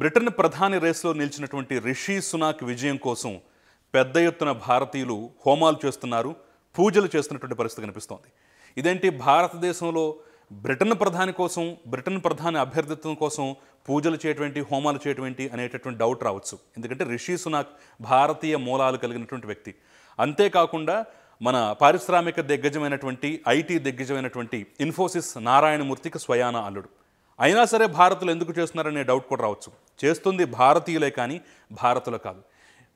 Britain ప్రధాని రేస్లో నిలిచినటువంటి Rishi Sunak విజయం కోసం పెద్ద ఎత్తున భారతీయులు హోమాలు చేస్తున్నారు పూజలు చేస్తున్నటువంటి పరిస్థితి కనిపిస్తోంది ఇదేంటి భారతదేశంలో బ్రిటన్ ప్రధాని కోసం బ్రిటన్ ప్రధాని అభ్యర్థిత్వం కోసం పూజలు చేయటువంటి హోమాలు చేయటువంటి అనేటటువంటి డౌట్ రావచ్చు ఎందుకంటే రిషి సునాక్ భారతీయ మూలాలు కలిగినటువంటి వ్యక్తి అంతేకాకుండా మన పారిశ్రామిక దిగ్గజమైనటువంటి ఐటీ దిగ్గజమైనటువంటి ఇన్ఫోసిస్ నారాయణమూర్తికి స్వయాన అల్లుడు అయినా సరే భారతులు ఎందుకు చేస్తున్నారనే డౌట్ కూడా రావచ్చు చేస్తుంది భారతీయులే కానీ భారతులు కాదు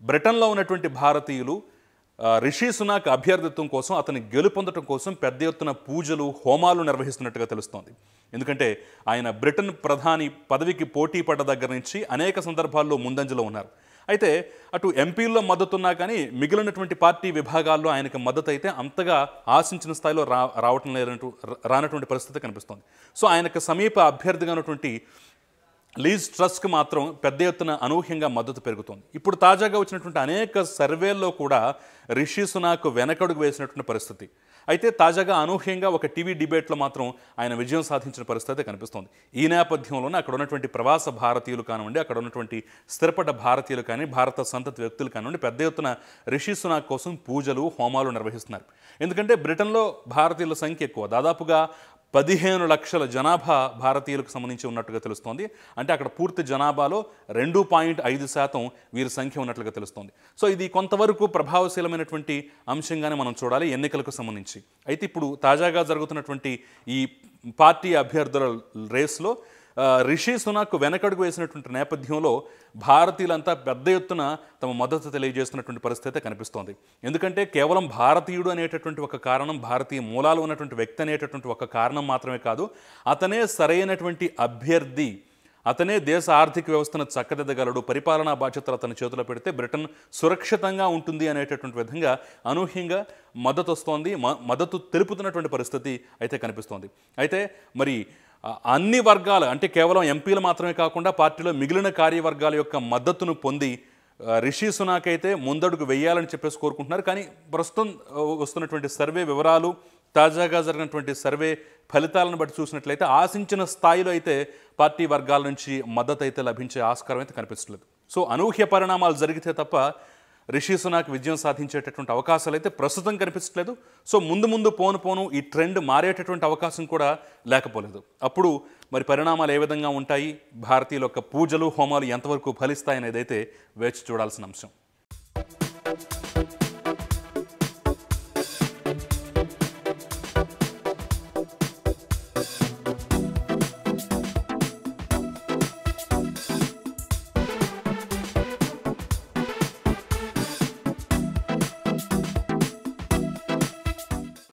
బ్రిటన్లో ఉన్నటువంటి భారతీయులు రిషి సునాక్ అభ్యర్థిత్వం కోసం అతని గెలుపొందటం కోసం పెద్ద ఎత్తున పూజలు హోమాలు నిర్వహిస్తున్నట్టుగా తెలుస్తోంది ఎందుకంటే ఆయన బ్రిటన్ ప్రధాని పదవికి పోటీ పడ్డ దగ్గర నుంచి అనేక సందర్భాల్లో ముందంజలో ఉన్నారు అయితే అటు ఎంపీల్లో మద్దతున్నా కానీ మిగిలినటువంటి పార్టీ విభాగాల్లో ఆయనకు మద్దతు అయితే అంతగా ఆశించిన స్థాయిలో రా రావటం లేనటు రానటువంటి పరిస్థితి కనిపిస్తోంది సో ఆయనకు సమీప అభ్యర్థిగా ఉన్నటువంటి లీజ్ ట్రస్ట్కి మాత్రం పెద్ద ఎత్తున అనూహ్యంగా మద్దతు పెరుగుతోంది ఇప్పుడు తాజాగా వచ్చినటువంటి అనేక సర్వేల్లో కూడా రిషి సునాక్ వెనకడుగు వేసినటువంటి పరిస్థితి అయితే తాజాగా అనూహ్యంగా ఒక టీవీ డిబేట్లో మాత్రం ఆయన విజయం సాధించిన పరిస్థితి కనిపిస్తోంది ఈ నేపథ్యంలోనే అక్కడ ఉన్నటువంటి ప్రవాస భారతీయులు కానివ్వండి అక్కడ ఉన్నటువంటి స్థిరపడ్డ భారతీయులు కానీ భారత సంతతి వ్యక్తులు కానివ్వండి పెద్ద ఎత్తున రిషి సునాక్ కోసం పూజలు హోమాలు నిర్వహిస్తున్నారు ఎందుకంటే బ్రిటన్లో భారతీయుల సంఖ్య ఎక్కువ దాదాపుగా పదిహేను లక్షల జనాభా భారతీయులకు సంబంధించి ఉన్నట్టుగా తెలుస్తోంది అంటే అక్కడ పూర్తి జనాభాలో రెండు పాయింట్ ఐదు శాతం వీరి సంఖ్య ఉన్నట్లుగా తెలుస్తోంది సో ఇది కొంతవరకు ప్రభావశీలమైనటువంటి అంశంగానే మనం చూడాలి ఎన్నికలకు సంబంధించి అయితే ఇప్పుడు తాజాగా జరుగుతున్నటువంటి ఈ పార్టీ అభ్యర్థుల రేస్లో రిషి సునాక్ వెనకడుగు వేసినటువంటి నేపథ్యంలో భారతీయులంతా పెద్ద ఎత్తున తమ మద్దతు తెలియజేస్తున్నటువంటి పరిస్థితి కనిపిస్తోంది ఎందుకంటే కేవలం భారతీయుడు అనేటటువంటి ఒక కారణం భారతీయ మూలాలు ఉన్నటువంటి వ్యక్తి అనేటటువంటి ఒక కారణం మాత్రమే కాదు అతనే సరైనటువంటి అభ్యర్థి అతనే దేశ ఆర్థిక వ్యవస్థను చక్కదిద్దగలడు పరిపాలనా బాధ్యతలు అతని చేతిలో పెడితే బ్రిటన్ సురక్షితంగా ఉంటుంది అనేటటువంటి విధంగా అనూహ్యంగా మద్దతు వస్తోంది మద్దతు తెలుపుతున్నటువంటి పరిస్థితి అయితే కనిపిస్తోంది అయితే మరి అన్ని వర్గాలు అంటే కేవలం ఎంపీలు మాత్రమే కాకుండా పార్టీలో మిగిలిన కార్యవర్గాల యొక్క మద్దతును పొంది రిషి సునాక్ అయితే ముందడుగు వేయాలని చెప్పేసి కోరుకుంటున్నారు కానీ ప్రస్తుతం వస్తున్నటువంటి సర్వే వివరాలు తాజాగా జరిగినటువంటి సర్వే ఫలితాలను బట్టి చూసినట్లయితే ఆశించిన స్థాయిలో అయితే పార్టీ వర్గాల నుంచి మద్దతు అయితే లభించే ఆస్కారం అయితే కనిపించట్లేదు సో అనూహ్య పరిణామాలు జరిగితే తప్ప రిషి సునాక్ విజయం సాధించేటటువంటి అవకాశాలు అయితే ప్రస్తుతం కనిపించట్లేదు సో ముందు ముందు పోను పోను ఈ ట్రెండ్ మారేటటువంటి అవకాశం కూడా లేకపోలేదు అప్పుడు మరి పరిణామాలు ఏ విధంగా ఉంటాయి భారతీయుల యొక్క పూజలు హోమాలు ఎంతవరకు ఫలిస్తాయనేది అయితే వేచి చూడాల్సిన అంశం